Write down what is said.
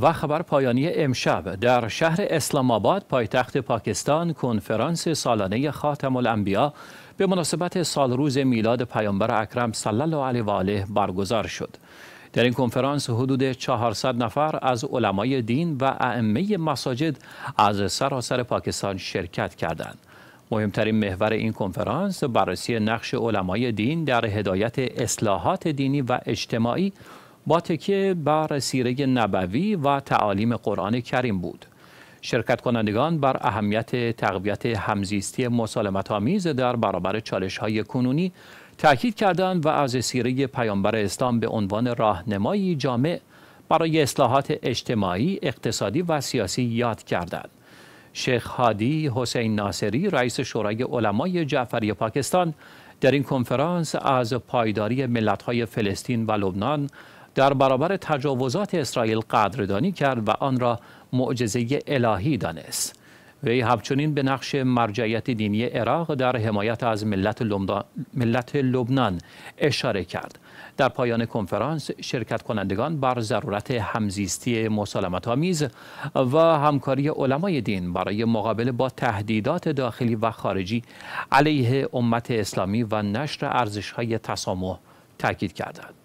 و خبر پایانی امشب در شهر اسلام آباد پایتخت پاکستان کنفرانس سالانه خاتم الانبیا به مناسبت سالروز میلاد پیامبر اکرم صلی الله علیه و آله برگزار شد در این کنفرانس حدود 400 نفر از علمای دین و ائمه مساجد از سراسر پاکستان شرکت کردند مهمترین محور این کنفرانس بررسی نقش علمای دین در هدایت اصلاحات دینی و اجتماعی با تکیه بر سیره نبوی و تعالیم قرآن کریم بود شرکت کنندگان بر اهمیت تقویت همزیستی مسالمت آمیز در برابر چالش های کنونی تاکید کردند و از سیره پیامبر اسلام به عنوان راهنمایی جامع برای اصلاحات اجتماعی، اقتصادی و سیاسی یاد کردند. شیخ هادی حسین ناصری رئیس شورای علمای جعفری پاکستان در این کنفرانس از پایداری ملت‌های فلسطین و لبنان در برابر تجاوزات اسرائیل قدردانی کرد و آن را معجزه الهی دانست وی همچنین به نقش مرجعیت دینی عراق در حمایت از ملت, لبنان اشاره کرد در پایان کنفرانس شرکت کنندگان بر ضرورت همزیستی مسالمت آمیز و همکاری علمای دین برای مقابله با تهدیدات داخلی و خارجی علیه امت اسلامی و نشر ارزش‌های تسامح تاکید کردند